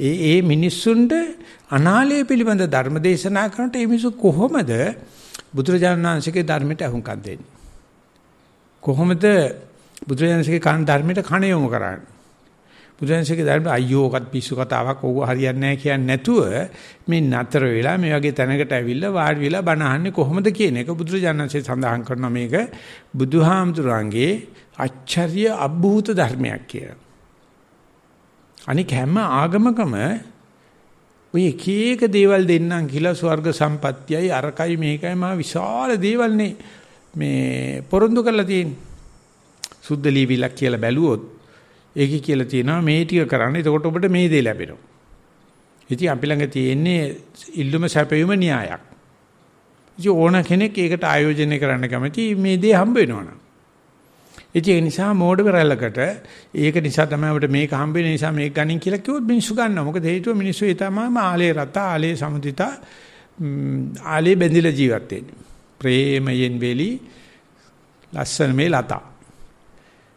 ඒ ඒ මිනිස්සුන්ට අනාලය පිළිබඳ ධර්ම දේශනා කරනට මේ මිනිස්සු කොහොමද බුදුරජාණන් වහන්සේගේ ධර්මයට අහුම්කම් දෙන්නේ? කොහොමද බුදුරජාණන් වහන්සේගේ කන් ධර්මයට කණ යොමු කරන්නේ? බුදුරජාණන්සේගේ ධර්ම අයියෝකත් පිස්සු කතාවක් ඕක හරියන්නේ නැහැ කියන්නේ නැතුව මේ නතර වෙලා මේ වගේ තැනකට ඇවිල්ලා වාඩි වෙලා බණ අහන්නේ කොහොමද කියන එක බුදුරජාණන්සේ සඳහන් කරනවා මේක බුදුහාමුදුරන්ගේ අච්චර්ය අභූත ධර්මයක් කියලා. අනික හැම ආගමකම ඔය එක එක දේවල් දෙන්නම් කියලා ස්වර්ග සම්පත්තියයි අරකයි මේකයි මා විශාල දේවල්නේ මේ පොරොන්දු කරලා තියෙන්නේ. සුද්ධ ලීවිලක් කියලා බැලුවොත් ඒකේ කියලා තියෙනවා මේ ටික කරන්න. එතකොට ඔබට මේ දේ ලැබෙනවා. ඉතින් අපි ළඟ තියෙන්නේ ඉල්ලුම සැපයුම න්‍යායක්. ඉතින් ඕන කෙනෙක් ඒකට ආයෝජනය කරන්න කැමති මේ දේ හම්බ වෙනවනම්. ඉතින් ඒ නිසා මෝඩ වෙරළකට ඒක නිසා තමයි අපිට මේක හම්බ වෙන නිසා මේක ගනින් කියලා කිව්වොත් මිනිස්සු ගන්නවා. මොකද හේතුව මිනිස්සු ඒ තමයි ආලේ රත ආලේ සමුදිතා ආලේ බැඳිලා ජීවත් වෙන්නේ. ප්‍රේමයෙන් වෙලි ලස්සන මේ ලතා.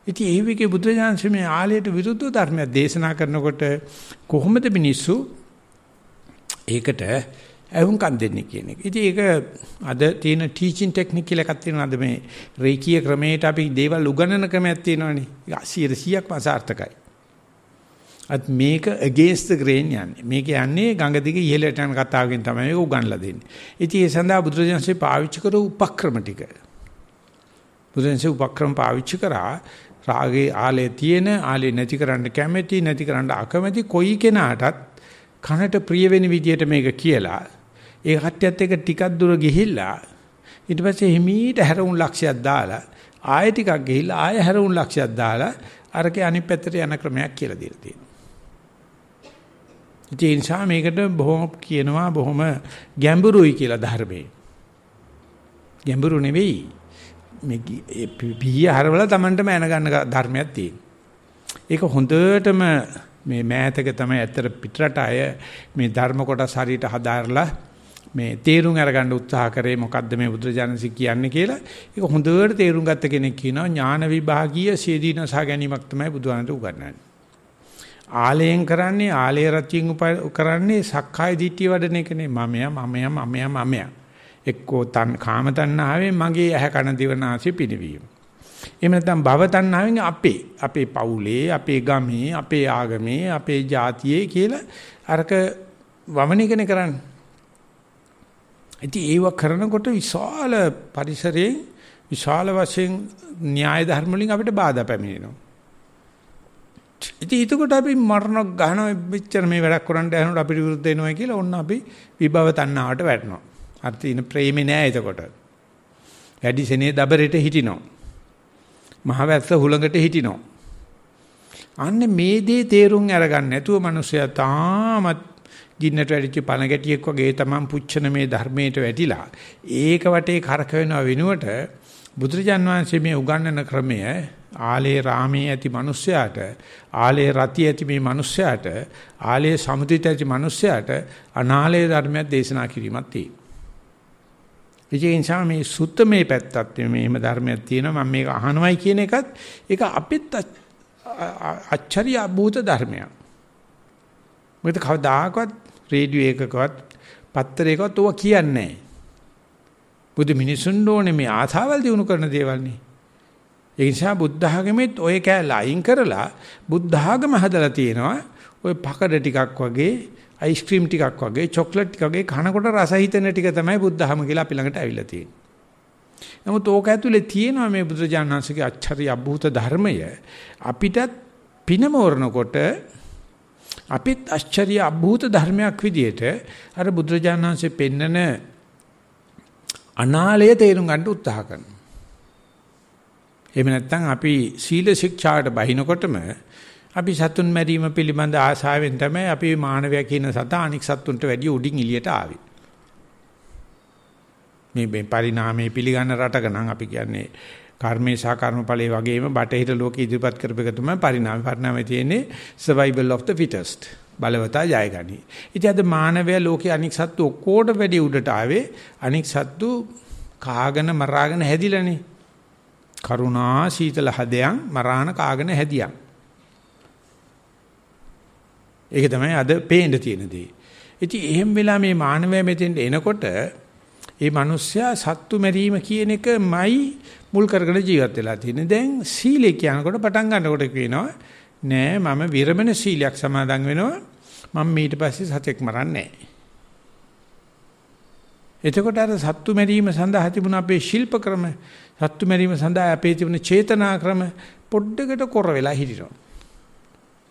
ඉතින් ඒ විගේ බුදුජානක මේ ආලයට විරුද්ධ ධර්මයක් දේශනා කරනකොට කොහොමද මිනිස්සු ඒකට ඇහුම්කන් දෙන්නේ කියන එක. ඉතින් ඒක අද තියෙන ටීචින් ටෙක්නික් කියලා එකක් තියෙනවා. අද මේ රේකී ක්‍රමයට අපි දේවල් උගන්වන ක්‍රමයක් තියෙනවනේ. ඒක 100%ක්ම අසාර්ථකයි. අත් මේක against the grain යන්නේ. මේක යන්නේ ගඟ දිගේ ඉහළට යන කතාවකින් තමයි මේක උගන්ලා දෙන්නේ. ඉතින් ඒ සඳහා බුදුරජාන්සේ පාවිච්චි කරපු උපක්‍රම ටික. බුදුරජාන්සේ උපක්‍රම පාවිච්චි කරා රාගේ ආලේ තියෙන ආලේ නැති කරන්න කැමැති නැති කරන්න අකමැති කොයි කෙනාටත් කනට ප්‍රිය වෙන විදියට මේක කියලා ඒ කට්ටියත් එක්ක ටිකක් දුර ගිහිල්ලා ඊට පස්සේ හිමීට හැරවුම් ලක්ෂයක් දාලා ආයෙ ටිකක් ගිහිල්ලා ආයෙ හැරවුම් ලක්ෂයක් දාලා අරකේ අනිත් පැත්තට යන ක්‍රමයක් කියලා දීලා තියෙනවා. ඒ නිසා මේකට බොහොම කියනවා බොහොම ගැඹුරුයි කියලා ධර්මයේ. ගැඹුරු නෙවෙයි. මේ පීය හරවලා Tamanටම එන ගන්න ධර්මයක් තියෙනවා. ඒක හොඳටම මේ මෑතක තමයි ඇත්තට පිටරට අය මේ ධර්ම කොටස් හරියට හදාarලා මේ තේරුම් අරගන්න උත්සාහ කරේ මොකද්ද මේ බුදුරජාණන්සි කියන්නේ කියලා ඒක හොඳට තේරුම් ගත්ත කෙනෙක් කියනවා ඥාන විභාගීය සීදීනසා ගැනීමක් තමයි බුදුහාමට උගන්වන්නේ ආලයෙන් කරන්නේ ආලේ රත්යෙන් කරන්නේ සක්කාය දිට්ඨිය වඩන එකනේ මමයා මමයා මමයා මමයා එක්කෝ තන් කාම තණ්හාවේ මගේ ඇහැ කන දිව නාසය පිනවීම එහෙම නැත්නම් භව තණ්හාවෙන් අපේ අපේ පවුලේ අපේ ගමේ අපේ ආගමේ අපේ ජාතියේ කියලා අරක වමනිකන කරන්නේ. ඉතින් ඒව කරනකොට විශාල පරිසරයෙන් විශාල වශයෙන් න්‍යාය ධර්ම වලින් අපිට බාධා පැමිණෙනවා. ඉතින් එතකොට අපි මරණ ගහනවා මෙච්චර මේ වැඩක් කරන්න යනකොට අපිට විරුද්ධ වෙනවා කියලා ඔන්න අපි විභව තණ්හාවට වැටෙනවා. අර තියෙන ප්‍රේමේ නෑ එතකොට. වැඩි සෙනේ දබරෙට හිටිනවා. මහවැස්ස හුළඟට හිටිනවා. අන්න මේ දේ තේරුම් අරගන්න නැතුව මිනිසයා තාමත් ගින්නට වැඩිච්ච පණ ගැටියෙක් වගේ තමන් පුච්චන මේ ධර්මයට වැටිලා ඒක වටේ කරකවෙනව වෙනුවට බුදුරජාන් වහන්සේ මේ උගන්වන ක්‍රමය ආලේ රාමේ ඇති මිනිස්සයාට ආලේ රති ඇති මේ මිනිස්සයාට ආලේ සමුදිත ඇති මිනිස්සයාට අනාලේ ධර්මයක් දේශනා කිරීමක් තියෙනවා ඒ නිසා මේ සුත්තමේ පැත්තත් මේම ධර්මයක් තියෙනවා මම මේක අහනවයි කියන එකත් ඒක අපිත් අච්චරිය භූත ධර්මයක්. මොකද කවදාකවත් රේඩියෝ එකකවත් පත්තරයකවත් ඔවා කියන්නේ නැහැ. බුදු මිනිසුන් ඕනේ මේ ආසාවල් දිනු කරන දේවල් නේ. ඒ නිසා බුද්ධ ආගමෙත් ඔය කෑල්ල අයින් කරලා බුද්ධ ආගම හදලා තියෙනවා. ওই පකඩ ටිකක් වගේ අයිස්ක්‍රීම් ටිකක් වගේ චොක්ලට් ටිකක් වගේ කනකොට රස හිතෙන ටික තමයි බුද්ධහම කියලා අපි ළඟට ඇවිල්ලා තියෙන්නේ. නමුත් ඕක ඇතුලේ තියෙනවා මේ බුදුරජාණන් වහන්සේගේ අච්චරි අභූත ධර්මය අපිටත් පිනමෝරනකොට අපිත් ආශ්චර්ය අභූත ධර්මයක් විදියට අර බුදුරජාණන් වහන්සේ පෙන්නන අනාලය තේරුම් ගන්න උත්සාහ කරනවා. එහෙම නැත්නම් අපි සීල ශික්ෂාට බහිනකොටම අපි සතුන් මැරීම පිළිබඳ ආශාවෙන් තමයි අපි මානවයා කියන සතා අනික් සත්තුන්ට වැඩිය උඩින් එළියට ආවේ. මේ මේ පරිණාමයේ පිළිගන්න රටක නම් අපි කියන්නේ කර්මේ සහ කර්මඵලයේ වගේම බටහිර ලෝකෙ ඉදිරිපත් කරපෙක තමයි පරිණාමය. පරිණාමයේ තියෙන්නේ survival of the fittest. බලවතා ජයගනි. ඉතින් අද මානවයා ලෝකේ අනික් සත්තු ඔක්කොට වැඩි උඩට ආවේ අනික් සත්තු කාගෙන මරාගෙන හැදිලානේ. කරුණා සීතල හදයන් මරාණ කාගෙන හැදියන්. ඒක තමයි අද පේන්න තියෙන දේ. ඉතින් එහෙම වෙලා මේ මානවය මෙතෙන්ට එනකොට ඒ මිනිස්සයා සත්තු මරීම කියන එකමයි මුල් කරගෙන ජීවත් වෙලා තියෙන්නේ. දැන් සීලය කියනකොට පටන් ගන්නකොට කියනවා නෑ මම විරමණ සීලයක් සමාදන් වෙනවා. මම ඊට පස්සේ සතෙක් මරන්නේ එතකොට අර සත්තු මරීම සඳහා තිබුණ අපේ ශිල්ප ක්‍රම සත්තු මරීම සඳහා අපේ තිබුණ චේතනා ක්‍රම පොඩ්ඩකට කොර වෙලා හිටිනවා.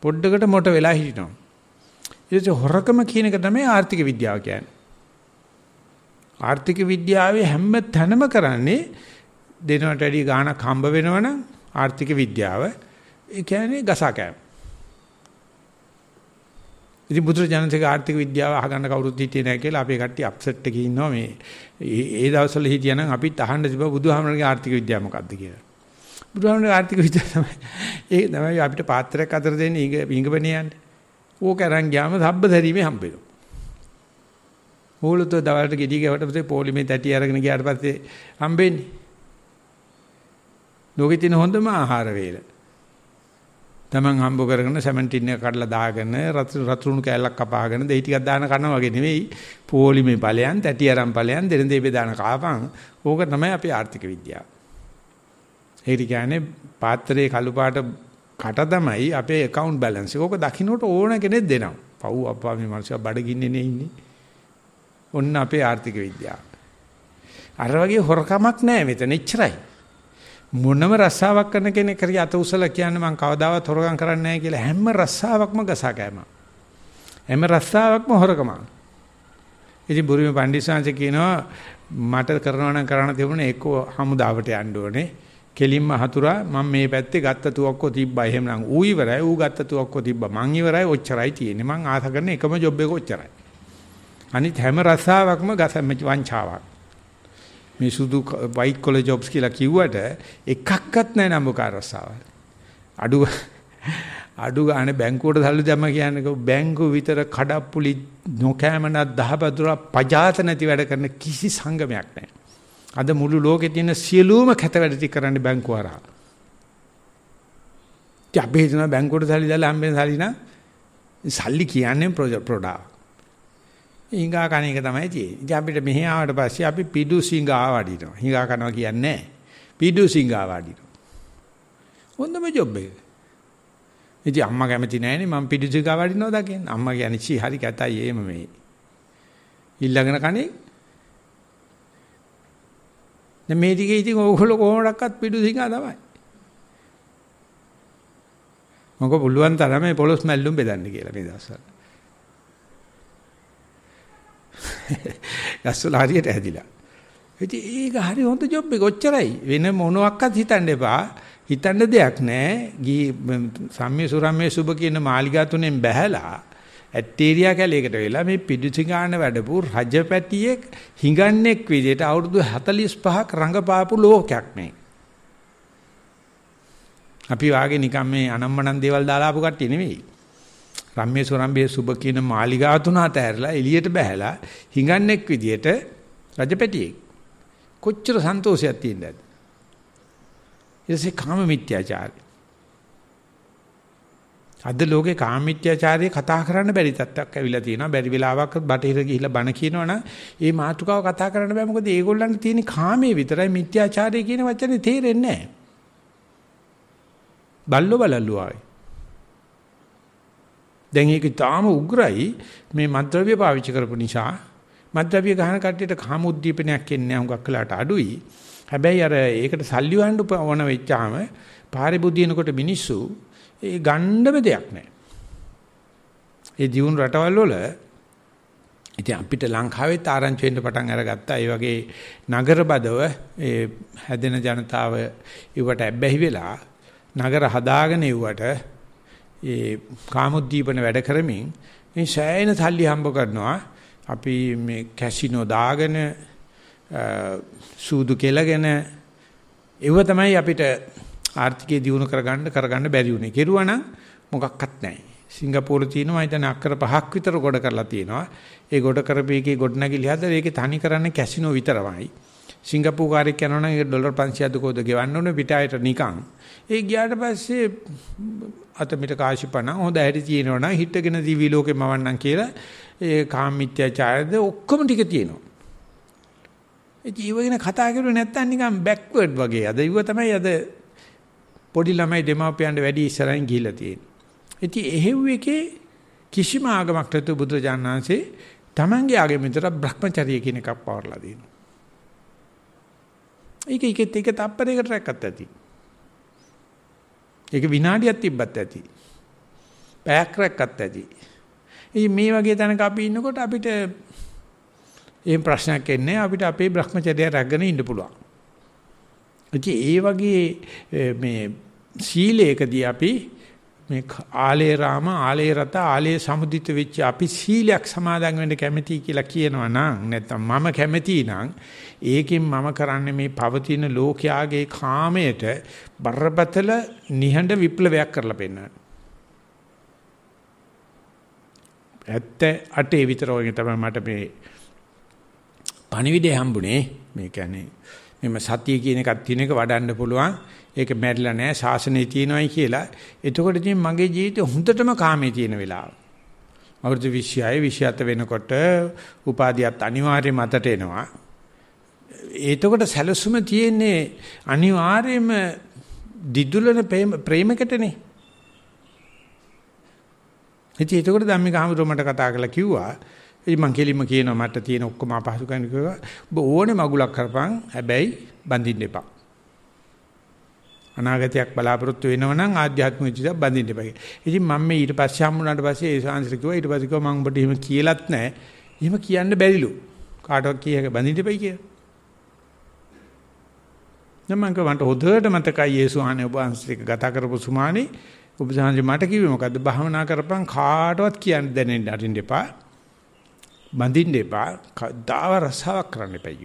පොඩ්ඩකට මොට වෙලා හිටිනවා. ඊට හොරකම කියන එක තමයි ආර්ථික විද්‍යාව කියන්නේ. ආර්ථික විද්‍යාවේ හැම තැනම කරන්නේ දෙනවට වැඩි ගාණක් හම්බ වෙනවනම් ආර්ථික විද්‍යාව ඒ කියන්නේ ගසකෑම. ඉතින් බුදුරජාණන්සේගේ ආර්ථික විද්‍යාව අහගන්න කවුරුත් හිටියේ නැහැ කියලා අපේ කට්ටිය අප්සෙට් එකේ ඉන්නවා මේ ඒ දවස්වල හිටියනම් අපිත් අහන්න තිබ්බා බුදුහාමරගේ ආර්ථික විද්‍යාව මොකක්ද කියලා. බුදුහාමරගේ ආර්ථික විද්‍යාව තමයි ඒ තමයි අපිට පාත්‍රයක් අතර දෙන්නේ ඊග පිංගබණියන්නේ. ඕක අරන් ගියාම සබ්බසරීමේ හම්බෙනවා. මූලතෝ දවල්ට ගෙඩි ගැවට පස්සේ පොලිමේ තැටි අරගෙන ගියාට පස්සේ හම්බෙන්නේ. ලෝකෙ තියෙන හොඳම ආහාර වේල. Taman හම්බ කරගෙන සෙමන් ටින් එක කඩලා දාගෙන රතුරුණු කෑල්ලක් කපාගෙන දෙහි ටිකක් දාන කනවා වගේ නෙවෙයි. පොලිමේ ඵලයන්, තැටි අරන් ඵලයන් දෙන දෙපේ දාන කාපන්. ඕක තමයි අපේ ආර්ථික විද්‍යාව. ඒකට කියන්නේ පාත්‍රයේ කළු පාට කට තමයි අපේ account balance එක. ඕක දකින්නට ඕන කෙනෙක් දෙනවා. පව් අප්පා මේ මිනිස්සු බඩගින්නේ නේ ඉන්නේ. ඔන්න අපේ ආර්ථික විද්‍යාව. අර වගේ හොරකමක් නැහැ මෙතන එච්චරයි. මොනම රස්සාවක් කරන කෙනෙක් හරි අත උසලා කියන්නේ මං කවදාවත් හොරකම් කරන්නේ නැහැ කියලා හැම රස්සාවක්ම ගසා කෑම. හැම රස්සාවක්ම හොරකම. ඉතින් බුරුමේ පණ්ඩිසාංශ කියනවා මට කරනවා නම් කරන්න තිබුණේ එක්ක හමුදාවට යන්න ඕනේ. කෙලින්ම හතුරා මම මේ පැත්තේ ගත්ත තුවක්කෝ තිබ්බා එහෙමනම් ඌ ඉවරයි ඌ ගත්ත තුවක්කෝ තිබ්බා මං ඉවරයි ඔච්චරයි තියෙන්නේ මං ආස කරන එකම ජොබ් එක ඔච්චරයි අනිත් හැම රස්සාවක්ම ගස වංචාවක් මේ සුදු වයිට් කොලර් ජොබ්ස් කියලා කිව්වට එකක්වත් නැහැ නම්බුකාර රස්සාව අඩු අඩු ගන්න බැංකුවට සල්ලි දැම්ම කියන්නේ බැංකුව විතර කඩප්පුලි නොකෑමනක් දහබදුරක් පජාත නැති වැඩ කරන කිසි සංගමයක් නැහැ අද මුළු ලෝකේ තියෙන සියලුම කැතවැඩ ටික කරන්න බැංකුව හරහා. ඉතින් අපි හිතන බැංකුවට සල්ලි දාලා හම්බෙන සල්ලි නා සල්ලි කියන්නේ ප්‍රොඩක්ට්. හිඟා කන එක තමයි තියෙන්නේ. ඉතින් අපිට මෙහි ආවට පස්සේ අපි පිඩු සිඟා වඩිනවා. හිඟා කනවා කියන්නේ නැහැ. පිඩු සිඟා වඩිනවා. හොඳම ජොබ් එක. ඉතින් අම්මා කැමති නැහැනේ මම පිඩු සිඟා වඩිනවා දකින්න. අම්මා කියන්නේ "චී හරි කැතයි එහෙම මේ." ඊළඟන කණේ දැන් මේ දිගේ ඉතින් ඕගොල්ලෝ කොහොමඩක්වත් පිටු සිංහා තමයි. මොකද පුළුවන් තරම මේ පොලොස් මැල්ලුම් බෙදන්න කියලා මේ දවස්වල. ගස්වල හරියට ඇදිලා. ඉතින් ඒක හරි හොඳ ජොබ් එක ඔච්චරයි. වෙන මොනවත්වත් හිතන්න එපා. හිතන්න දෙයක් නැහැ. ගී සම්ම්‍ය සුරම්මේ සුබ කියන මාලිගා තුනෙන් බැහැලා ඇටේරියා කැලේකට වෙලා මේ පිඩුසිඟාන වැඩපු රජපැටියෙක් හිඟන්නේක් විදියට අවුරුදු 45ක් රඟපාපු ලෝකයක් මේ. අපි වාගේ නිකන් මේ අනම්මනම් දේවල් දාලා ආපු කට්ටිය නෙවෙයි. රම්මේ සොරම්බේ සුබ කියන මාලිගා තුන අතහැරලා එළියට බහැලා හිඟන්නේක් විදියට රජපැටියෙක්. කොච්චර සන්තෝෂයක් තියෙනවද? ඊටසේ කාම මිත්‍යාචාරය. අද ලෝකේ කාමීත්‍යචාරය කතා කරන්න බැරි තත්ත්වයක් ඇවිල්ලා තියෙනවා. බැරි වෙලාවක් බටහිර ගිහිල්ලා බණ කියනවනම් ඒ මාතෘකාව කතා කරන්න බෑ. මොකද ඒගොල්ලන්ට තියෙන කාමයේ විතරයි මිත්‍යාචාරය කියන වචනේ තේරෙන්නේ නැහැ. බල්ලෝ බලල්ලෝ ආවේ. දැන් ඒක තාම උග්‍රයි මේ මද්ද්‍රව්‍ය පාවිච්චි කරපු නිසා මද්ද්‍රව්‍ය ගහන කට්ටියට කාම උද්දීපනයක් එන්නේ නැහැ හුඟක් වෙලාට අඩුයි. හැබැයි අර ඒකට සල්ලි වහන්න ඕන වෙච්චාම පාරිබුද්ධියනකොට මිනිස්සු ඒ ගණ්ඩම දෙයක් නැහැ. ඒ දියුණු රටවල් වල ඉතින් අපිට ලංකාවෙත් ආරංචි වෙන්න පටන් අරගත්තා. ඒ වගේ නගරබදව ඒ හැදෙන ජනතාව ඉවට ඇබ්බැහි වෙලා නගර හදාගෙන ඉවට ඒ කාමොද්දීපන වැඩ කරමින් මේ සෑයන සල්ලි හම්බ කරනවා. අපි මේ කැසිනෝ දාගෙන සූදු කෙලගෙන ඒව තමයි අපිට ආර්ථිකය දියුණු කරගන්න කරගන්න බැරි වුණේ. කෙරුවනම් මොකක්වත් නැහැ. සිංගප්පූරු තියෙනවා හිතන අක්කර පහක් විතර ගොඩ කරලා තියෙනවා. ඒ ගොඩ කරපේකේ ගොඩනැගිලි හදලා ඒකේ තනි කරන්නේ කැසිනෝ විතරමයි. සිංගප්පූරු කාර්යයක් යනවනම් ඒක ඩොලර් 500ක් දුකෝද ගෙවන්න ඕනේ පිටායට නිකන්. ඒ ගියාට පස්සේ අතමිට කාශිපණ හොඳ ඇරි තියෙනවනම් හිටගෙන දිවි ලෝකෙම වවන්නම් කියලා ඒ කාමීත්‍යචාරද ඔක්කොම ටික තියෙනවා. ඒ ජීවගෙන කතා කරුවේ නැත්තම් නිකන් බෑක්වර්ඩ් වගේ. අද ඊව තමයි අද පොඩි ළමයි දෙමාපියන්ට වැඩි ඉස්සරහින් ගිහිල්ලා තියෙනවා. ඉතින් එහෙව් එකේ කිසිම ආගමක් නැතුව බුදුරජාණන් වහන්සේ Tamange ආගම විතර Brahmacharya කියන එකක් පවර්ලා දෙනවා. ඒක ඒක ඒක තප්පරයකට රැක්කත් ඇති. ඒක විනාඩියක් තිබ්බත් ඇති. පැයක් රැක්කත් ඇති. ඉතින් මේ වගේ තැනක අපි ඉන්නකොට අපිට එහෙම ප්‍රශ්නයක් එන්නේ අපිට අපේ Brahmacharya රැගෙන ඉන්න පුළුවන්. ඒ වගේ මේ සීලයකදී අපි මේ ආලේ රාම ආලේ රත ආලේ සමුදිත වෙච්ච අපි සීලයක් සමාදන් වෙන්න කැමතියි කියලා කියනවා නම් නැත්නම් මම කැමතියි නම් ඒකෙන් මම කරන්නේ මේ පවතින ලෝකයාගේ කාමයට බරපතල නිහඬ විප්ලවයක් කරලා පෙන්නන. ඇත්ත අටේ විතර වගේ තමයි මට මේ පණිවිඩය හම්බුනේ. මේ කියන්නේ මෙම සතිය කියන එකක් තියෙන එක වඩන්න පුළුවන්. ඒක මැරිලා නැහැ ශාසනයේ තියෙනවායි කියලා. එතකොට ඉතින් මගේ ජීවිතේ හොඳටම කාමයේ තියෙන වෙලාව. අවුරුදු 26යි 27 වෙනකොට උපාධියත් අනිවාර්යයෙන් මතට එනවා. එතකොට සැලසුම තියෙන්නේ අනිවාර්යයෙන්ම දිදුලන ප්‍රේමකටනේ. ඉතින් එතකොට ධම්මික හමුදුරමට කතා කරලා කිව්වා ඉතින් මං කෙලින්ම කියනවා මට තියෙන ඔක්කොම අපහසුකම් කිව්වා. ඔබ ඕනේ මගුලක් කරපන්. හැබැයි බඳින්න එපා. අනාගතයක් බලාපොරොත්තු වෙනවනම් ආධ්‍යාත්මික ජීවිතයක් බඳින්න එපා. ඉතින් මම මේ ඊට පස්සේ හම්බුනාට පස්සේ ඒ සාංශර කිව්වා ඊට පස්සේ කිව්වා මං ඔබට එහෙම කියලත් නැහැ. එහෙම කියන්න බැරිලු. කාටවත් කියයක බඳින්න එපයි කියලා. නමංක වන්ට හොදට මතකයි යේසු ආනේ ඔබ අන්සික ගත කරපු සුමානේ ඔබ සාංශ මට කිව්වේ මොකද්ද භාවනා කරපන් කාටවත් කියන්න දැනෙන්න අරින්න එපා. බඳින්න එපා. දාව රසාවක් කරන්න එපා